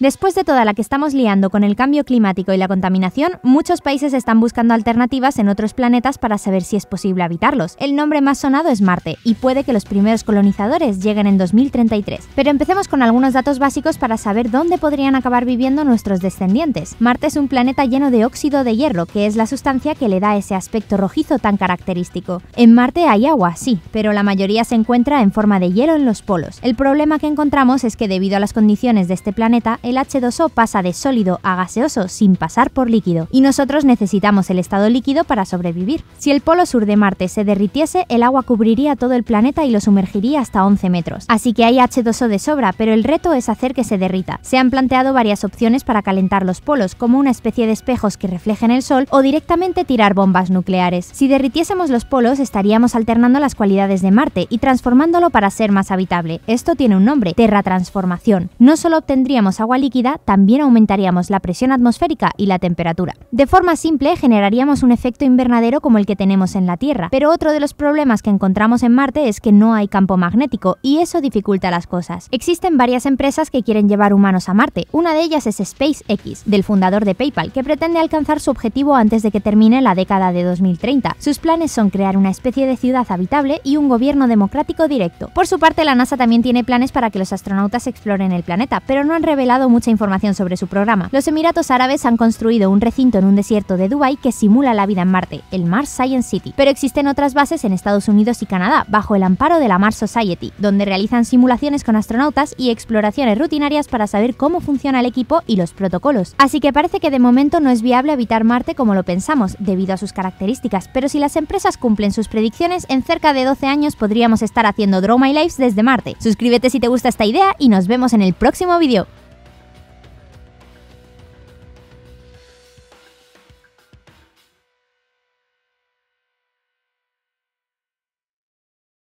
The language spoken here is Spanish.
Después de toda la que estamos liando con el cambio climático y la contaminación, muchos países están buscando alternativas en otros planetas para saber si es posible habitarlos. El nombre más sonado es Marte, y puede que los primeros colonizadores lleguen en 2033. Pero empecemos con algunos datos básicos para saber dónde podrían acabar viviendo nuestros descendientes. Marte es un planeta lleno de óxido de hierro, que es la sustancia que le da ese aspecto rojizo tan característico. En Marte hay agua, sí, pero la mayoría se encuentra en forma de hielo en los polos. El problema que encontramos es que debido a las condiciones de este planeta, el H2O pasa de sólido a gaseoso sin pasar por líquido, y nosotros necesitamos el estado líquido para sobrevivir. Si el polo sur de Marte se derritiese, el agua cubriría todo el planeta y lo sumergiría hasta 11 metros. Así que hay H2O de sobra, pero el reto es hacer que se derrita. Se han planteado varias opciones para calentar los polos, como una especie de espejos que reflejen el sol o directamente tirar bombas nucleares. Si derritiésemos los polos, estaríamos alternando las cualidades de Marte y transformándolo para ser más habitable. Esto tiene un nombre, terratransformación. No solo obtendríamos agua líquida, también aumentaríamos la presión atmosférica y la temperatura. De forma simple, generaríamos un efecto invernadero como el que tenemos en la Tierra, pero otro de los problemas que encontramos en Marte es que no hay campo magnético y eso dificulta las cosas. Existen varias empresas que quieren llevar humanos a Marte, una de ellas es SpaceX, del fundador de PayPal, que pretende alcanzar su objetivo antes de que termine la década de 2030. Sus planes son crear una especie de ciudad habitable y un gobierno democrático directo. Por su parte, la NASA también tiene planes para que los astronautas exploren el planeta, pero no han revelado mucha información sobre su programa. Los Emiratos Árabes han construido un recinto en un desierto de Dubái que simula la vida en Marte, el Mars Science City. Pero existen otras bases en Estados Unidos y Canadá, bajo el amparo de la Mars Society, donde realizan simulaciones con astronautas y exploraciones rutinarias para saber cómo funciona el equipo y los protocolos. Así que parece que de momento no es viable habitar Marte como lo pensamos, debido a sus características, pero si las empresas cumplen sus predicciones, en cerca de 12 años podríamos estar haciendo Draw My Lives desde Marte. Suscríbete si te gusta esta idea y nos vemos en el próximo vídeo.